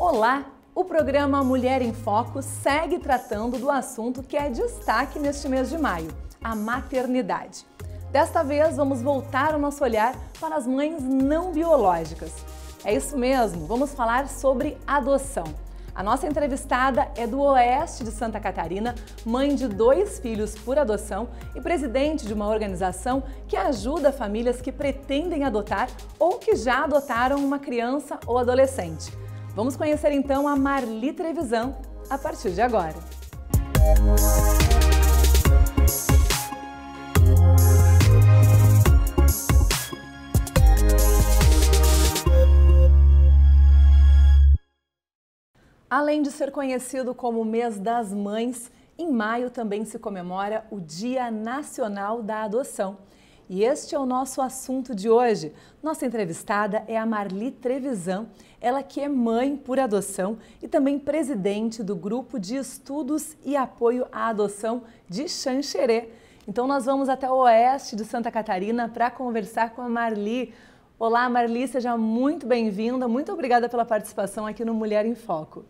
Olá! O programa Mulher em Foco segue tratando do assunto que é destaque neste mês de maio, a maternidade. Desta vez, vamos voltar o nosso olhar para as mães não biológicas. É isso mesmo, vamos falar sobre adoção. A nossa entrevistada é do Oeste de Santa Catarina, mãe de dois filhos por adoção e presidente de uma organização que ajuda famílias que pretendem adotar ou que já adotaram uma criança ou adolescente. Vamos conhecer então a Marli Trevisan a partir de agora. Além de ser conhecido como Mês das Mães, em maio também se comemora o Dia Nacional da Adoção e este é o nosso assunto de hoje. Nossa entrevistada é a Marli Trevisan, ela que é mãe por adoção e também presidente do Grupo de Estudos e Apoio à Adoção de Xanxerê. Então nós vamos até o oeste de Santa Catarina para conversar com a Marli. Olá, Marli, seja muito bem-vinda. Muito obrigada pela participação aqui no Mulher em Foco.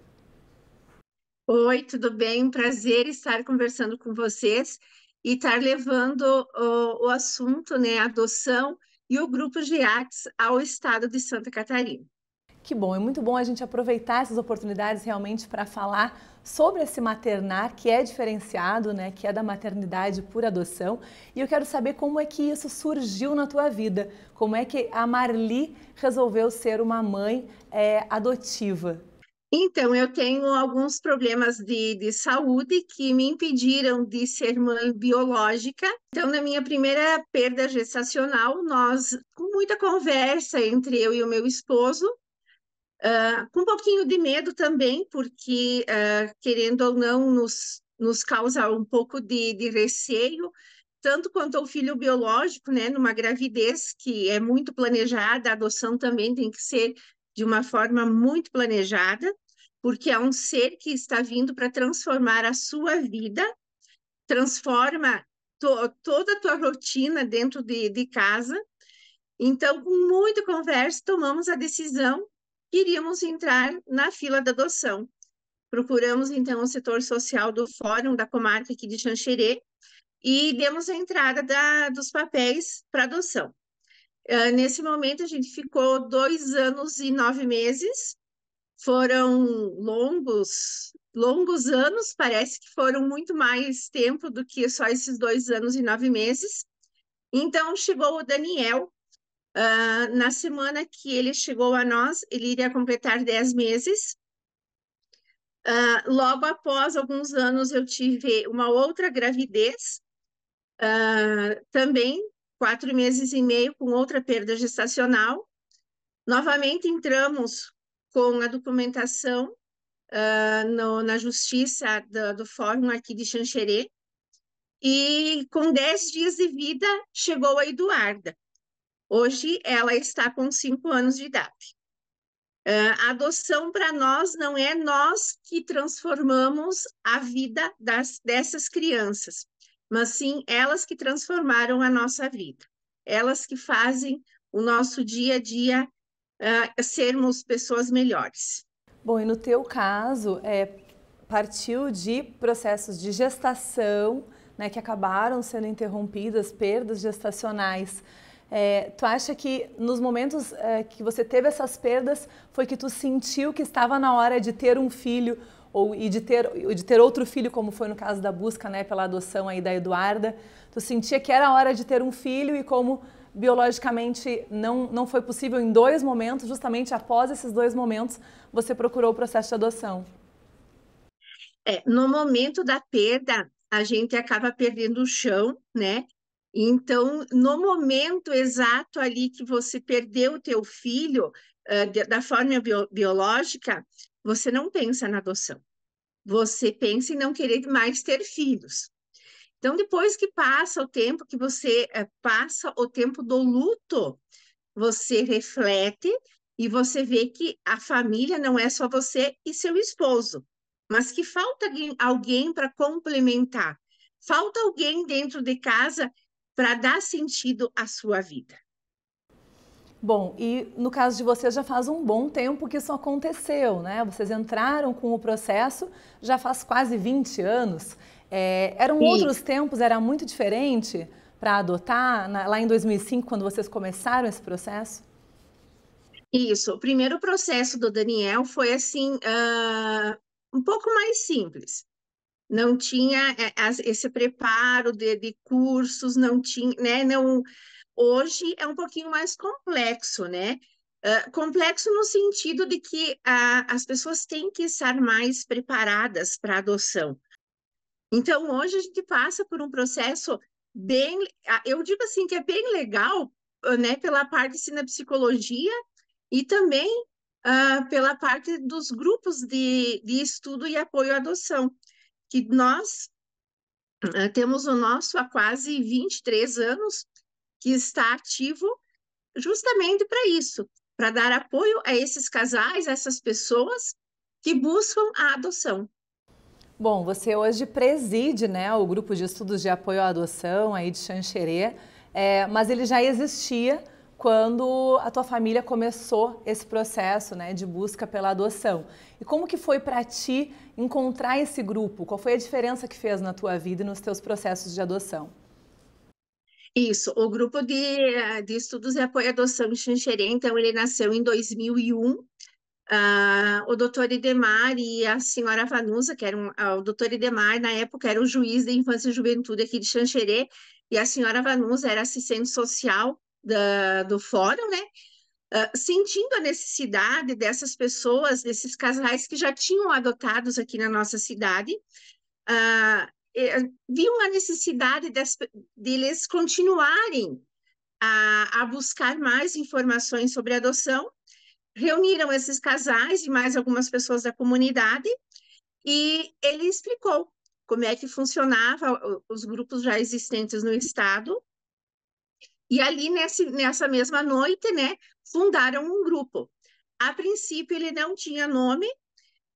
Oi, tudo bem? Um prazer estar conversando com vocês e estar tá levando o, o assunto, né, a adoção e o grupo de artes ao estado de Santa Catarina. Que bom, é muito bom a gente aproveitar essas oportunidades realmente para falar sobre esse maternar que é diferenciado, né, que é da maternidade por adoção. E eu quero saber como é que isso surgiu na tua vida, como é que a Marli resolveu ser uma mãe é, adotiva. Então, eu tenho alguns problemas de, de, saúde que me impediram de ser mãe biológica. Então, na minha primeira perda gestacional, nós, com muita conversa entre eu e o meu esposo, uh, com um pouquinho de medo também, porque, uh, querendo ou não, nos, nos causa um pouco de, de receio, tanto quanto ao filho biológico, né, numa gravidez que é muito planejada, a adoção também tem que ser de uma forma muito planejada, porque é um ser que está vindo para transformar a sua vida, transforma to toda a tua rotina dentro de, de casa. Então, com muita conversa, tomamos a decisão que iríamos entrar na fila da adoção. Procuramos, então, o setor social do Fórum da Comarca aqui de Xanxerê e demos a entrada da, dos papéis para adoção. É, nesse momento, a gente ficou dois anos e nove meses. Foram longos, longos anos, parece que foram muito mais tempo do que só esses dois anos e nove meses. Então, chegou o Daniel. Uh, na semana que ele chegou a nós, ele iria completar dez meses. Uh, logo após alguns anos, eu tive uma outra gravidez, uh, também quatro meses e meio com outra perda gestacional. Novamente entramos com a documentação uh, no, na justiça do, do, Fórum aqui de Xanxerê, e com 10 dias de vida chegou a Eduarda. Hoje ela está com cinco anos de idade. Uh, a adoção para nós não é nós que transformamos a vida das, dessas crianças, mas sim elas que transformaram a nossa vida, elas que fazem o nosso dia a dia uh, sermos pessoas melhores. Bom, e no teu caso, é, partiu de processos de gestação, né, que acabaram sendo interrompidas, perdas gestacionais. É, tu acha que nos momentos é, que você teve essas perdas foi que tu sentiu que estava na hora de ter um filho? ou e de ter, de ter outro filho, como foi no caso da busca né, pela adoção aí da Eduarda. Tu sentia que era hora de ter um filho e como biologicamente não, não foi possível em dois momentos, justamente após esses dois momentos, você procurou o processo de adoção. É, no momento da perda, a gente acaba perdendo o chão, né? Então, no momento exato ali que você perdeu o teu filho, ah, da forma biológica, você não pensa na adoção. Você pensa em não querer mais ter filhos. Então, depois que passa o tempo, que você é, passa o tempo do luto, você reflete e você vê que a família não é só você e seu esposo, mas que falta alguém para complementar, falta alguém dentro de casa para dar sentido à sua vida. Bom, e no caso de vocês já faz um bom tempo que isso aconteceu, né? Vocês entraram com o processo já faz quase 20 anos. É, eram Sim. outros tempos, era muito diferente para adotar na, lá em 2005, quando vocês começaram esse processo? Isso. O primeiro processo do Daniel foi assim, uh, um pouco mais simples. Não tinha eh, esse preparo de, de cursos, não tinha, né? Não Hoje é um pouquinho mais complexo, né? Uh, complexo no sentido de que uh, as pessoas têm que estar mais preparadas para adoção. Então, hoje a gente passa por um processo bem, eu digo assim, que é bem legal, né, pela parte assim, da psicologia e também uh, pela parte dos grupos de, de estudo e apoio à adoção, que nós temos o nosso há quase 23 anos, que está ativo justamente para isso, para dar apoio a esses casais, a essas pessoas que buscam a adoção. Bom, você hoje preside né, o grupo de estudos de apoio à adoção aí de Xanxerê, é, mas ele já existia quando a tua família começou esse processo né, de busca pela adoção. E como que foi para ti encontrar esse grupo? Qual foi a diferença que fez na tua vida e nos teus processos de adoção? Isso, o grupo de, eh, de estudos e é apoio à adoção de Xanxerê, então ele nasceu em 2001, Uh, ah, o doutor Idemar e a senhora Vanusa, que era uh, ah, o doutor Idemar, na época, era o juiz da infância e juventude aqui de Xanxerê, e a senhora Vanusa era assistente social da, do fórum, né? Uh, sentindo a necessidade dessas pessoas, desses casais que já tinham adotados aqui na nossa cidade, é, viu a necessidade deles continuarem a, a buscar mais informações sobre adoção, reuniram esses casais e mais algumas pessoas da comunidade e ele explicou como é que funcionava os grupos já existentes no estado. E ali nesse, nessa mesma noite, né, fundaram um grupo. A princípio ele não tinha nome,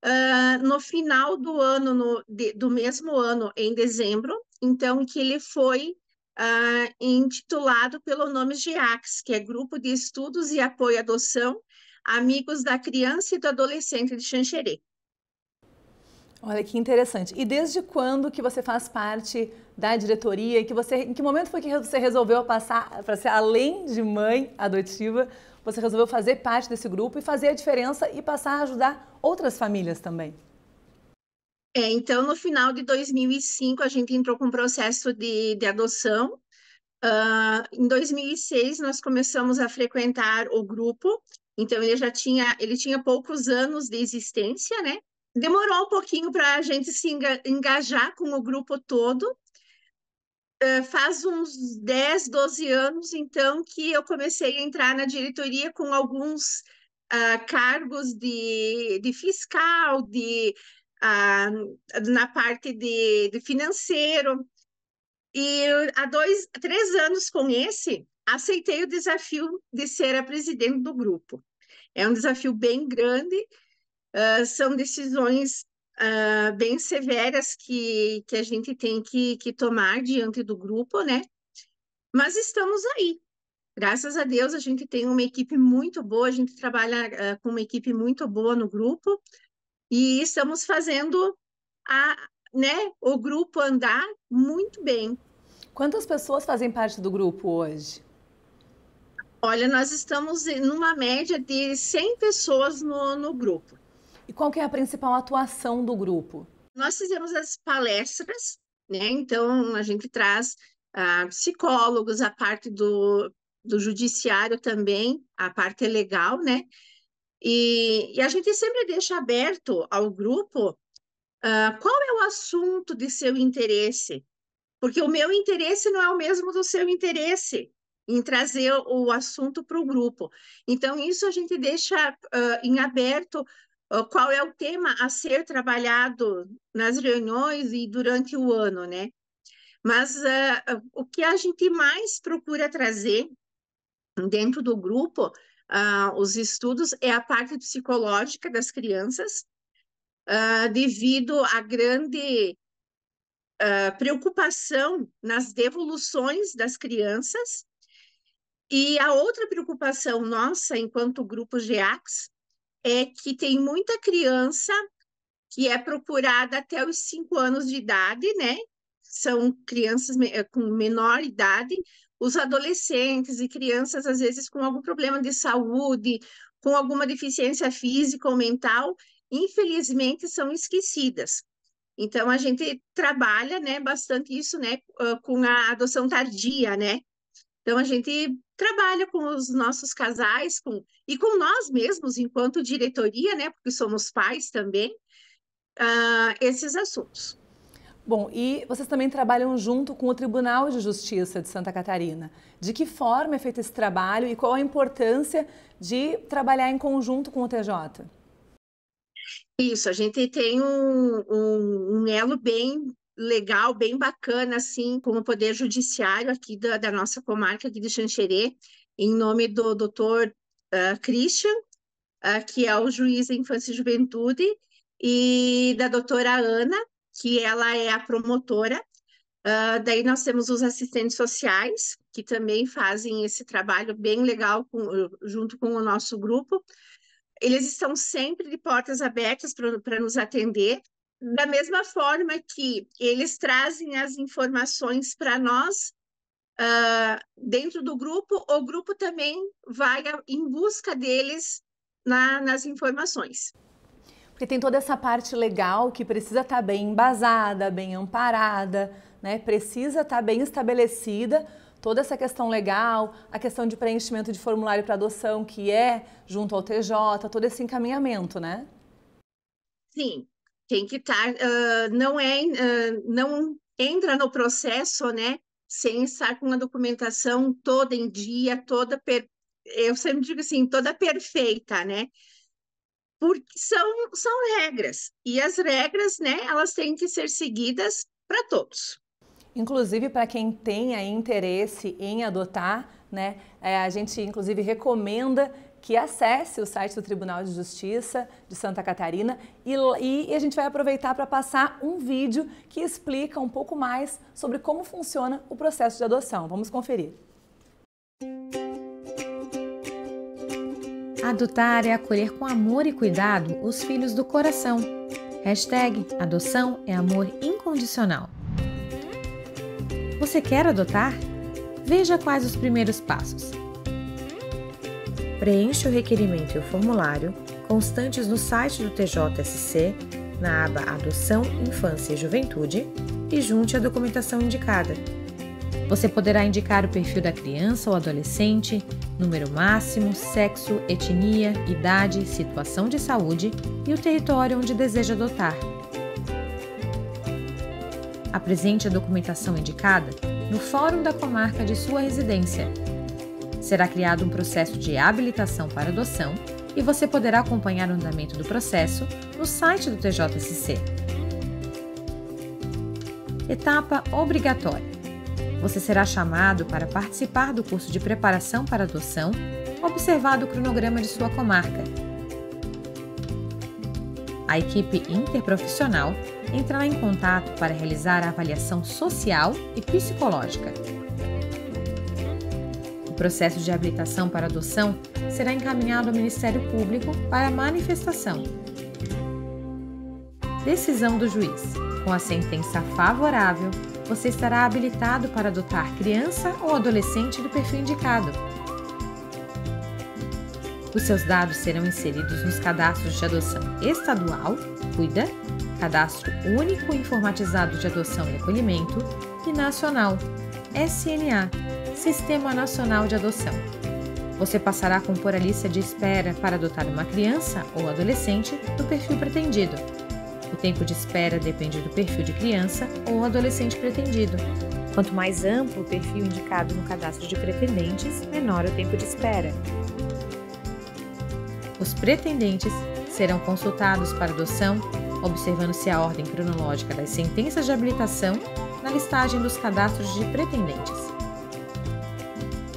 uh, no final do ano, no, de, do mesmo ano, em dezembro, então que ele foi Uh, intitulado pelo nome GIACS, que é Grupo de Estudos e Apoio à Adoção, Amigos da Criança e do Adolescente de Xanxerê. Olha que interessante. E desde quando que você faz parte da diretoria? que você, em que momento foi que você resolveu passar para ser além de mãe adotiva, você resolveu fazer parte desse grupo e fazer a diferença e passar a ajudar outras famílias também. É, então, no final de 2005, a gente entrou com um processo de, de adoção. Uh, em 2006, nós começamos a frequentar o grupo. Então, ele já tinha, ele tinha poucos anos de existência, né? Demorou um pouquinho para a gente se engajar com o grupo todo, eh, faz uns 10, 12 anos, então, que eu comecei a entrar na diretoria com alguns uh, cargos de, de fiscal, de, uh, na parte de, de financeiro. E há dois, três anos com esse, aceitei o desafio de ser a presidente do grupo. É um desafio bem grande, uh, são decisões uh, bem severas que, que a gente tem que, que tomar diante do grupo, né? Mas estamos aí. Graças a Deus, a gente tem uma equipe muito boa, a gente trabalha uh, com uma equipe muito boa no grupo e estamos fazendo a, né, o grupo andar muito bem. Quantas pessoas fazem parte do grupo hoje? Olha, nós estamos numa média de 100 pessoas no, no grupo. E qual que é a principal atuação do grupo? Nós fizemos as palestras, né? Então a gente traz ah, psicólogos, a parte do, do judiciário também, a parte legal, né? E, e a gente sempre deixa aberto ao grupo uh, qual é o assunto de seu interesse, porque o meu interesse não é o mesmo do seu interesse em trazer o assunto para o grupo. Então, isso a gente deixa uh, em aberto qual é o tema a ser trabalhado nas reuniões e durante o ano, né? Mas uh, o que a gente mais procura trazer dentro do grupo, uh, os estudos, é a parte psicológica das crianças, uh, devido à grande ah, preocupação nas devoluções das crianças. E a outra preocupação nossa, enquanto grupo GEACS, é que tem muita criança que é procurada até os cinco anos de idade, né? São crianças com menor idade, os adolescentes e crianças, às vezes, com algum problema de saúde, com alguma deficiência física ou mental, infelizmente são esquecidas. Então, a gente trabalha né, bastante isso né, com a adoção tardia, né? Então, a gente trabalho com os nossos casais com, e com nós mesmos, enquanto diretoria, né, porque somos pais também, uh, esses assuntos. Bom, e vocês também trabalham junto com o Tribunal de Justiça de Santa Catarina. De que forma é feito esse trabalho e qual a importância de trabalhar em conjunto com o TJ? Isso, a gente tem um, um, um elo bem legal, bem bacana, assim, com o Poder Judiciário aqui da, da nossa comarca, aqui de Xanxerê, em nome do doutor uh, Christian, uh, que é o juiz da infância e juventude, e da doutora Ana, que ela é a promotora. Uh, daí nós temos os assistentes sociais, que também fazem esse trabalho bem legal com, junto com o nosso grupo. Eles estão sempre de portas abertas para nos atender da mesma forma que eles trazem as informações para nós uh, dentro do grupo, o grupo também vai em busca deles na, nas informações. Porque tem toda essa parte legal que precisa estar tá bem embasada, bem amparada, né? precisa estar tá bem estabelecida toda essa questão legal, a questão de preenchimento de formulário para adoção, que é junto ao TJ, todo esse encaminhamento, né? Sim, tem que estar, tá, uh, não é, uh, não entra no processo, né, sem estar com a documentação toda em dia, toda, per... eu sempre digo assim, toda perfeita, né, porque são, são regras, e as regras, né, elas têm que ser seguidas para todos. Inclusive para quem tenha interesse em adotar, né, é, a gente inclusive recomenda que acesse o site do Tribunal de Justiça de Santa Catarina e, e a gente vai aproveitar para passar um vídeo que explica um pouco mais sobre como funciona o processo de adoção. Vamos conferir. Adotar é acolher com amor e cuidado os filhos do coração. Hashtag adoção é amor incondicional. Você quer adotar? Veja quais os primeiros passos preencha o requerimento e o formulário constantes no site do TJSC, na aba Adoção, Infância e Juventude, e junte a documentação indicada. Você poderá indicar o perfil da criança ou adolescente, número máximo, sexo, etnia, idade, situação de saúde e o território onde deseja adotar. Apresente a documentação indicada no fórum da comarca de sua residência Será criado um processo de habilitação para adoção e você poderá acompanhar o andamento do processo no site do TJSC. Etapa obrigatória. Você será chamado para participar do curso de preparação para adoção, observado o cronograma de sua comarca. A equipe interprofissional entrará em contato para realizar a avaliação social e psicológica. O processo de habilitação para adoção será encaminhado ao Ministério Público para manifestação. Decisão do juiz. Com a sentença favorável, você estará habilitado para adotar criança ou adolescente do perfil indicado. Os seus dados serão inseridos nos cadastros de adoção estadual, CUIDA, Cadastro Único Informatizado de Adoção e Acolhimento, e Nacional, SNA, Sistema Nacional de Adoção. Você passará a compor a lista de espera para adotar uma criança ou adolescente do perfil pretendido. O tempo de espera depende do perfil de criança ou adolescente pretendido. Quanto mais amplo o perfil indicado no cadastro de pretendentes, menor o tempo de espera. Os pretendentes serão consultados para adoção, observando-se a ordem cronológica das sentenças de habilitação na listagem dos cadastros de pretendentes.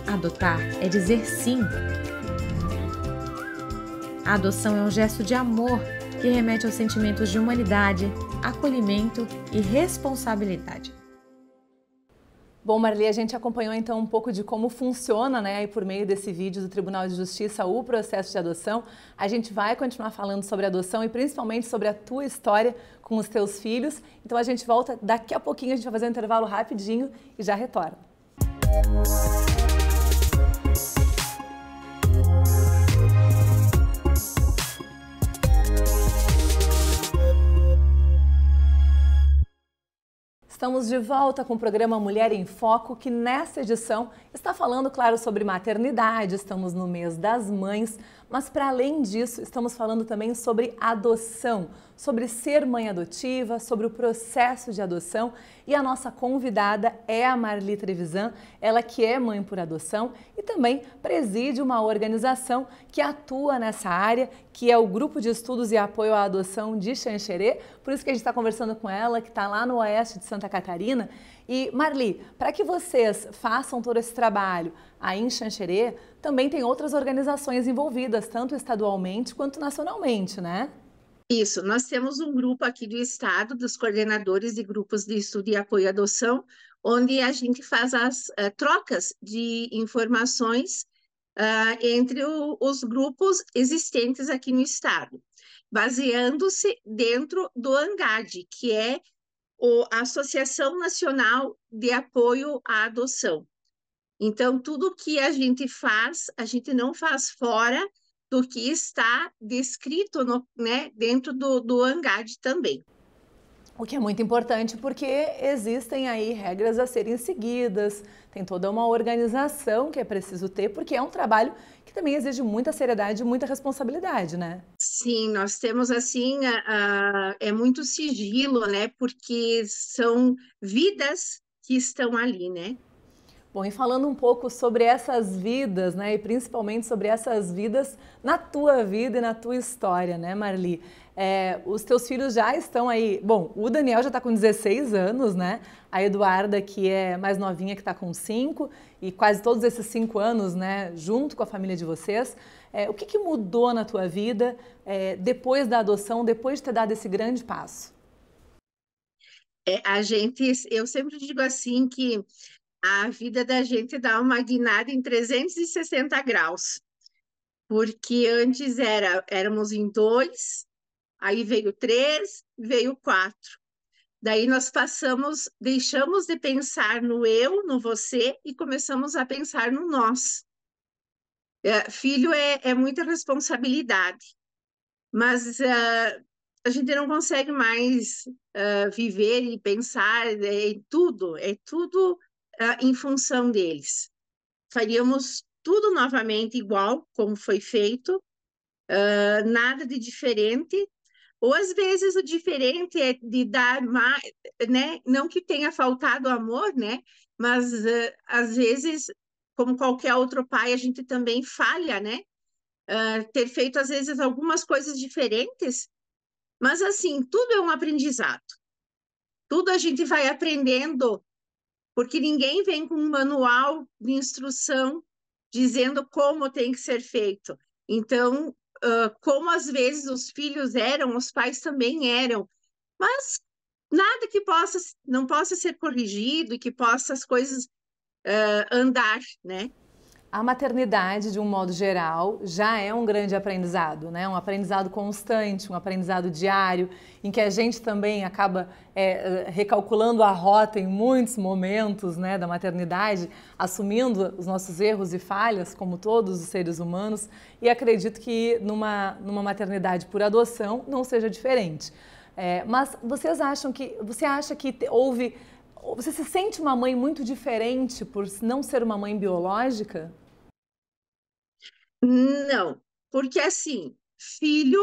Adotar é dizer sim. A adoção é um gesto de amor que remete aos sentimentos de humanidade, acolhimento e responsabilidade. Bom, Marli, a gente acompanhou então um pouco de como funciona, né, e por meio desse vídeo do Tribunal de Justiça, o processo de adoção. A gente vai continuar falando sobre adoção e principalmente sobre a tua história com os teus filhos. Então a gente volta daqui a pouquinho, a gente vai fazer um intervalo rapidinho e já retorna. Música Estamos de volta com o programa Mulher em Foco, que nessa edição está falando, claro, sobre maternidade. Estamos no mês das mães. Mas para além disso, estamos falando também sobre adoção, sobre ser mãe adotiva, sobre o processo de adoção. E a nossa convidada é a Marli Trevisan, ela que é mãe por adoção e também preside uma organização que atua nessa área, que é o Grupo de Estudos e Apoio à Adoção de Xanxerê. Por isso que a gente está conversando com ela, que está lá no oeste de Santa Catarina. E Marli, para que vocês façam todo esse trabalho aí em Xanxerê, também tem outras organizações envolvidas, tanto estadualmente quanto nacionalmente, né? Isso, nós temos um grupo aqui do Estado, dos coordenadores de grupos de estudo e apoio à adoção, onde a gente faz as uh, trocas de informações uh, entre o, os grupos existentes aqui no Estado, baseando-se dentro do ANGAD, que é o, Associação Nacional de Apoio à Adoção. Então, tudo que a gente faz, a gente não faz fora do que está descrito no, né, dentro do, do ANGAD também. O que é muito importante porque existem aí regras a serem seguidas, tem toda uma organização que é preciso ter, porque é um trabalho que também exige muita seriedade e muita responsabilidade, né? Sim, nós temos assim, a, a, é muito sigilo, né? Porque são vidas que estão ali, né? Bom, e falando um pouco sobre essas vidas, né, e principalmente sobre essas vidas na tua vida e na tua história, né, Marli? É, os teus filhos já estão aí. Bom, o Daniel já está com 16 anos, né? A Eduarda, que é mais novinha, que está com 5, e quase todos esses 5 anos, né, junto com a família de vocês. É, o que, que, mudou na tua vida é, depois da adoção, depois de ter dado esse grande passo? É, a gente, eu sempre digo assim que a vida da gente dá uma guinada em 360 graus, porque antes era éramos em dois, aí veio três, veio quatro. Daí nós passamos, deixamos de pensar no eu, no você e começamos a pensar no nós. É, filho é, é muita responsabilidade, mas uh, a gente não consegue mais uh, viver e pensar é, em tudo, é tudo uh, em função deles. Faríamos tudo novamente igual, como foi feito, uh, nada de diferente. Ou às vezes o diferente é de dar mais, né? Não que tenha faltado amor, né? Mas uh, às vezes, como qualquer outro pai, a gente também falha, né? Uh, ter feito às vezes algumas coisas diferentes, mas assim, tudo é um aprendizado. Tudo a gente vai aprendendo porque ninguém vem com um manual de instrução dizendo como tem que ser feito. Então, uh, como às vezes os filhos eram, os pais também eram, mas nada que possa, não possa ser corrigido e que possa as coisas uh, andar, né? a maternidade, de um modo geral, já é um grande aprendizado, né? Um aprendizado constante, um aprendizado diário, em que a gente também acaba é, é, recalculando a rota em muitos momentos, né, da maternidade, assumindo os nossos erros e falhas, como todos os seres humanos. E acredito que numa numa maternidade por adoção não seja diferente. É, mas vocês acham que você acha que houve você se sente uma mãe muito diferente por não ser uma mãe biológica? Não, porque assim, filho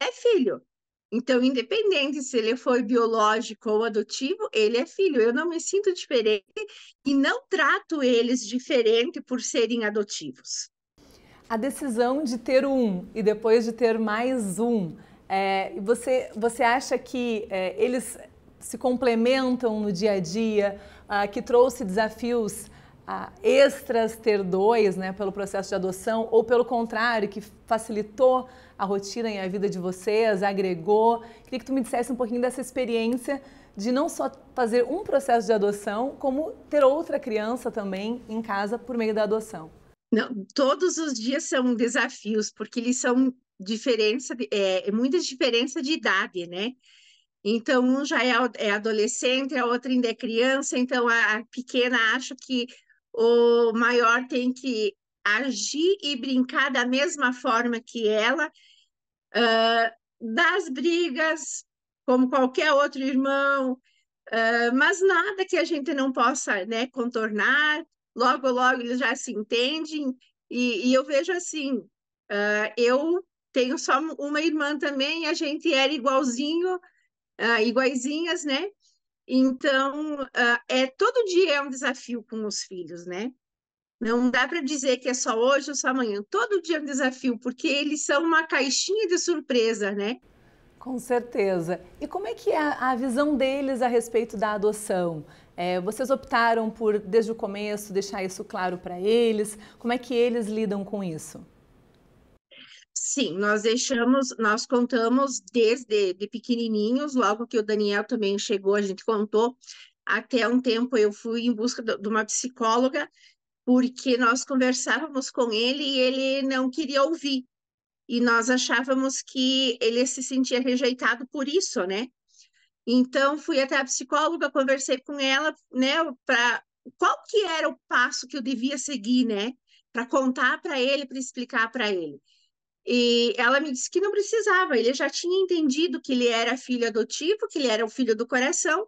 é filho. Então, independente se ele foi biológico ou adotivo, ele é filho. Eu não me sinto diferente e não trato eles diferente por serem adotivos. A decisão de ter um e depois de ter mais um, é, você, você acha que é, eles se complementam no dia a dia, ah, que trouxe desafios ah, extras ter dois, né, pelo processo de adoção, ou pelo contrário, que facilitou a rotina e a vida de vocês, agregou. Queria que tu me dissesse um pouquinho dessa experiência de não só fazer um processo de adoção, como ter outra criança também em casa por meio da adoção. Não, todos os dias são desafios, porque eles são diferença, é, muita diferença de idade, né? Então, um já é, é, adolescente, a outra ainda é criança, então a, pequena acha que o maior tem que agir e brincar da mesma forma que ela, uh, das brigas, como qualquer outro irmão, uh, mas nada que a gente não possa né, contornar, logo, logo eles já se entendem, e, e eu vejo assim, uh, eu tenho só uma irmã também, a gente era igualzinho, uh, iguaizinhas, né? Então, uh, é todo dia é um desafio com os filhos, né? Não dá para dizer que é só hoje ou só amanhã. Todo dia é um desafio, porque eles são uma caixinha de surpresa, né? Com certeza. E como é que é a visão deles a respeito da adoção? É, vocês optaram por, desde o começo, deixar isso claro para eles? Como é que eles lidam com isso? Sim, nós deixamos, nós contamos desde de pequenininhos, logo que o Daniel também chegou, a gente contou. Até um tempo eu fui em busca de uma psicóloga, porque nós conversávamos com ele e ele não queria ouvir. E nós achávamos que ele se sentia rejeitado por isso, né? Então fui até a psicóloga, conversei com ela, né, para qual que era o passo que eu devia seguir, né, para contar para ele, para explicar para ele. E ela me disse que não precisava, ele já tinha entendido que ele era filho adotivo, que ele era o filho do coração,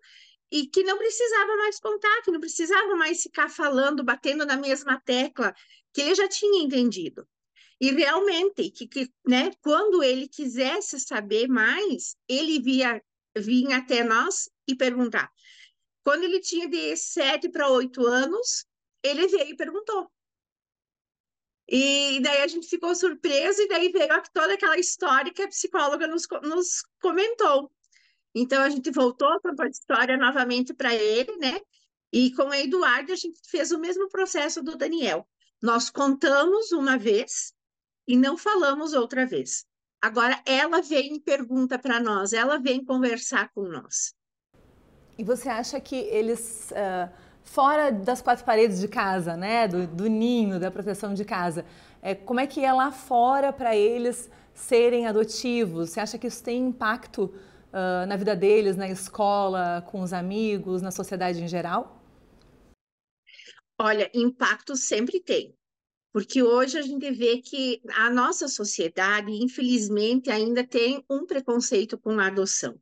e que não precisava mais contar, que não precisava mais ficar falando, batendo na mesma tecla, que ele já tinha entendido. E realmente, que, que né, quando ele quisesse saber mais, ele via, vinha até nós e perguntar. Quando ele tinha de 7 para 8 anos, ele veio e perguntou. E daí a gente ficou surpreso, e daí veio toda aquela história que a psicóloga nos, nos comentou. Então a gente voltou, para a história novamente para ele, né? E com o Eduardo a gente fez o mesmo processo do Daniel. Nós contamos uma vez e não falamos outra vez. Agora ela vem e pergunta para nós, ela vem conversar com nós. E você acha que eles. Uh fora das quatro paredes de casa, né? Do, do ninho, da proteção de casa. É, como é que é lá fora para eles serem adotivos? Você acha que isso tem impacto uh, na vida deles, na escola, com os amigos, na sociedade em geral? Olha, impacto sempre tem. Porque hoje a gente vê que a nossa sociedade, infelizmente, ainda tem um preconceito com a adoção.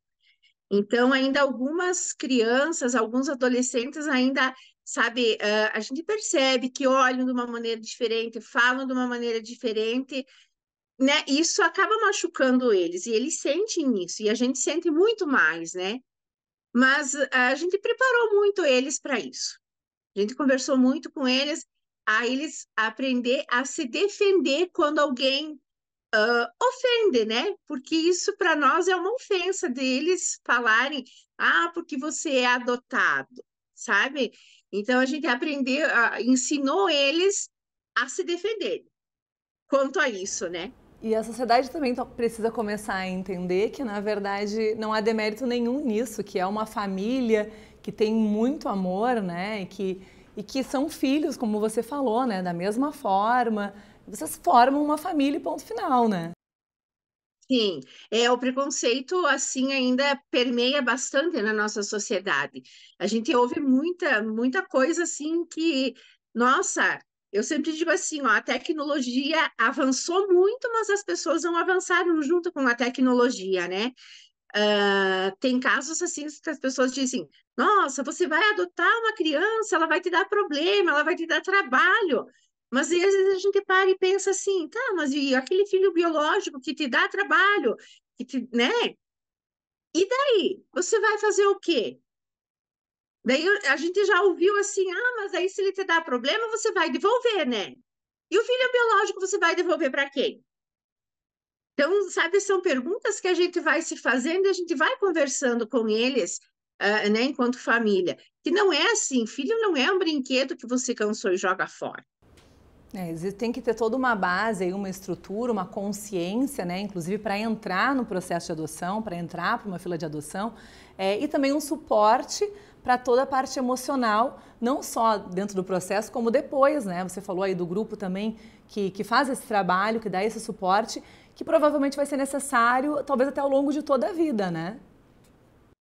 Então, ainda algumas crianças, alguns adolescentes ainda, sabe, uh, a gente percebe que olham de uma maneira diferente, falam de uma maneira diferente, né? Isso acaba machucando eles e eles sentem isso, e a gente sente muito mais, né? Mas a gente preparou muito eles para isso. A gente conversou muito com eles a eles aprender a se defender quando alguém uh, ofende, né? Porque isso para nós é uma ofensa deles falarem, ah, porque você é adotado, sabe? Então a gente aprendeu, uh, ensinou eles a se defender quanto a isso, né? E a sociedade também precisa começar a entender que, na verdade, não há demérito nenhum nisso, que é uma família que tem muito amor, né? E que, e que são filhos, como você falou, né? Da mesma forma, vocês formam uma família ponto final, né? Sim, é, o preconceito assim ainda permeia bastante na nossa sociedade. A gente ouve muita, muita coisa assim que, nossa, eu sempre digo assim, ó, a tecnologia avançou muito, mas as pessoas não avançaram junto com a tecnologia, né? Uh, tem casos assim que as pessoas dizem, nossa, você vai adotar uma criança, ela vai te dar problema, ela vai te dar trabalho. Mas às vezes a gente para e pensa assim, tá, mas e aquele filho biológico que te dá trabalho, que te, né? E daí? Você vai fazer o quê? Daí a gente já ouviu assim, ah, mas aí se ele te dá problema, você vai devolver, né? E o filho biológico você vai devolver para quem? Então, sabe, são perguntas que a gente vai se fazendo e a gente vai conversando com eles, uh, né, enquanto família. Que não é assim, filho não é um brinquedo que você cansou e joga fora. É, tem que ter toda uma base, uma estrutura, uma consciência, né? inclusive para entrar no processo de adoção, para entrar para uma fila de adoção, é, e também um suporte para toda a parte emocional, não só dentro do processo, como depois. Né? Você falou aí do grupo também que, que faz esse trabalho, que dá esse suporte, que provavelmente vai ser necessário, talvez até ao longo de toda a vida, né?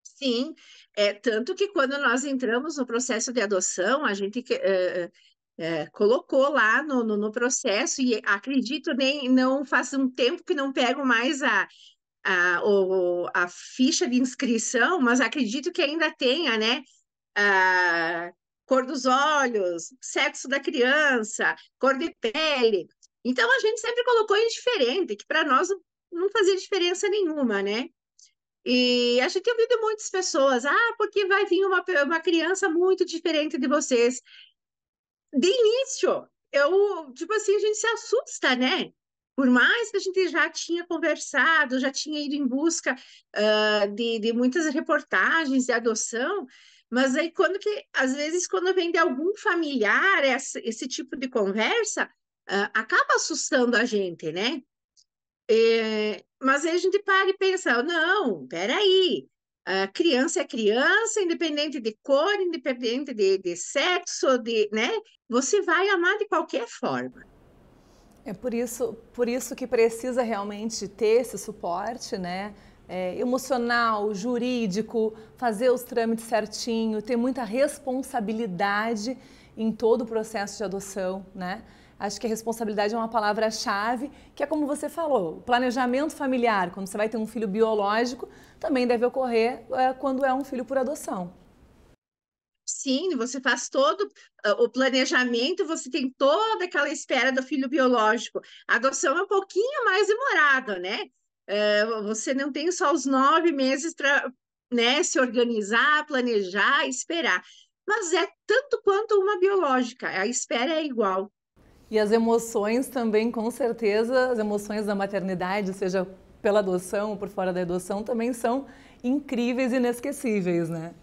Sim, é, tanto que quando nós entramos no processo de adoção, a gente é, é, colocou lá no, no, no, processo, e acredito nem né, não faz um tempo que não pego mais a, a, o, a ficha de inscrição, mas acredito que ainda tenha, né? A cor dos olhos, sexo da criança, cor de pele. Então a gente sempre colocou indiferente, que para nós não fazia diferença nenhuma, né? E a gente tem ouvido muitas pessoas, ah, porque vai vir uma, uma criança muito diferente de vocês de início, eu, tipo assim, a gente se assusta, né? Por mais que a gente já tinha conversado, já tinha ido em busca uh, de, de muitas reportagens de adoção, mas aí quando que, às vezes, quando vem de algum familiar essa, esse tipo de conversa, uh, acaba assustando a gente, né? É, mas aí a gente para e pensa, não, peraí, Uh, criança é criança, independente de cor, independente de, de sexo, de, né? Você vai amar de qualquer forma. É por isso, por isso que precisa realmente ter esse suporte, né? É, emocional, jurídico, fazer os trâmites certinho, ter muita responsabilidade em todo o processo de adoção, né? Acho que a responsabilidade é uma palavra-chave, que é como você falou, o planejamento familiar, quando você vai ter um filho biológico, também deve ocorrer é, quando é um filho por adoção. Sim, você faz todo ah, o planejamento, você tem toda aquela espera do filho biológico. A adoção é um pouquinho mais demorada, né? Ah, você não tem só os nove meses para né, se organizar, planejar, esperar. Mas é tanto quanto uma biológica, a espera é igual. E as emoções também, com certeza, as emoções da maternidade, seja pela adoção ou por fora da adoção, também são incríveis e inesquecíveis, né?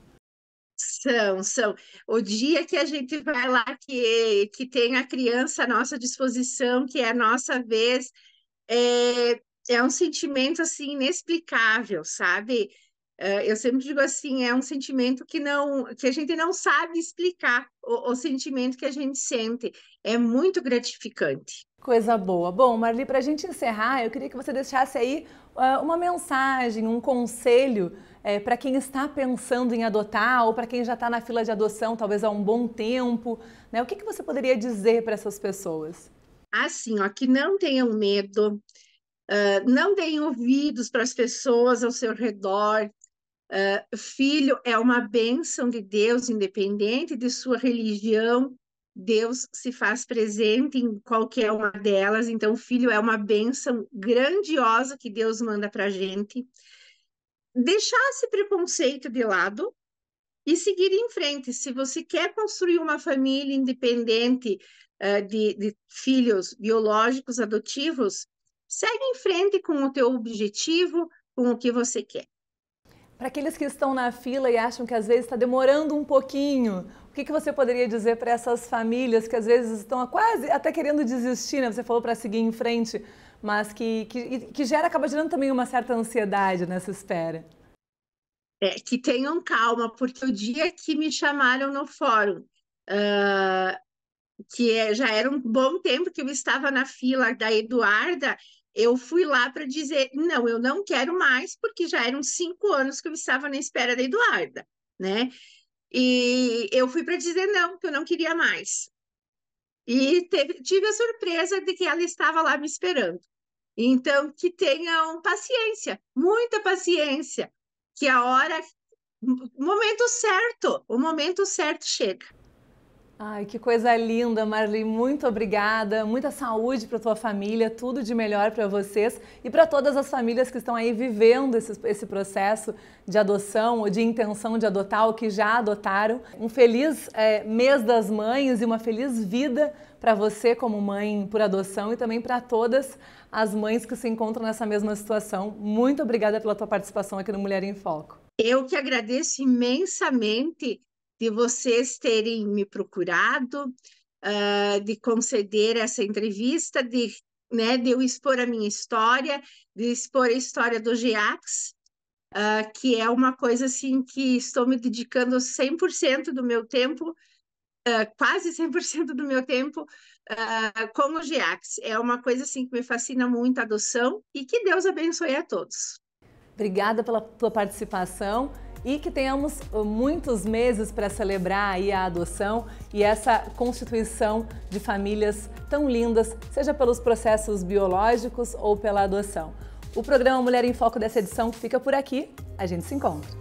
São, são. O dia que a gente vai lá, que, que tem a criança à nossa disposição, que é a nossa vez, é, é um sentimento, assim, inexplicável, sabe? Eh, eu sempre digo assim, é um sentimento que não, que a gente não sabe explicar o, o sentimento que a gente sente. É muito gratificante. Coisa boa. Bom, Marli, para a gente encerrar, eu queria que você deixasse aí uh, uma mensagem, um conselho eh, para quem está pensando em adotar ou para quem já está na fila de adoção, talvez há um bom tempo. Né? O que, que você poderia dizer para essas pessoas? Assim, ó, que não tenham medo, Uh, não deem ouvidos para as pessoas ao seu redor ah, filho é uma bênção de Deus, independente de sua religião, Deus se faz presente em qualquer uma delas. Então, filho é uma bênção grandiosa que Deus manda para a gente. Deixar esse preconceito de lado e seguir em frente. Se você quer construir uma família independente uh, de, de filhos biológicos, adotivos, segue em frente com o teu objetivo, com o que você quer. Para aqueles que estão na fila e acham que às vezes está demorando um pouquinho, o que, que você poderia dizer para essas famílias que às vezes estão quase até querendo desistir, né? Você falou para seguir em frente, mas que, que, que gera, acaba gerando também uma certa ansiedade nessa espera. É, que tenham calma, porque o dia que me chamaram no fórum, uh, que é, já era um bom tempo que eu estava na fila da Eduarda, eu fui lá para dizer: não, eu não quero mais, porque já eram cinco anos que eu estava na espera da Eduarda, né? E eu fui para dizer não, que eu não queria mais. E teve, tive a surpresa de que ela estava lá me esperando. Então, que tenham paciência, muita paciência, que a hora, o momento certo, o momento certo chega. Ai, que coisa linda, Marli. Muito obrigada. Muita saúde para tua família, tudo de melhor para vocês e para todas as famílias que estão aí vivendo esse, esse processo de adoção ou de intenção de adotar ou que já adotaram. Um feliz é, mês das mães e uma feliz vida para você como mãe por adoção e também para todas as mães que se encontram nessa mesma situação. Muito obrigada pela tua participação aqui no Mulher em Foco. Eu que agradeço imensamente de vocês terem me procurado, uh, de conceder essa entrevista, de, né, de eu expor a minha história, de expor a história do GIACS, uh, ah, que é uma coisa assim que estou me dedicando 100% do meu tempo, uh, quase 100% do meu tempo uh, com o GIACS. É uma coisa assim que me fascina muito a adoção e que Deus abençoe a todos. Obrigada pela tua participação e que tenhamos uh, muitos meses para celebrar a adoção e essa constituição de famílias tão lindas, seja pelos processos biológicos ou pela adoção. O programa Mulher em Foco dessa edição fica por aqui. A gente se encontra.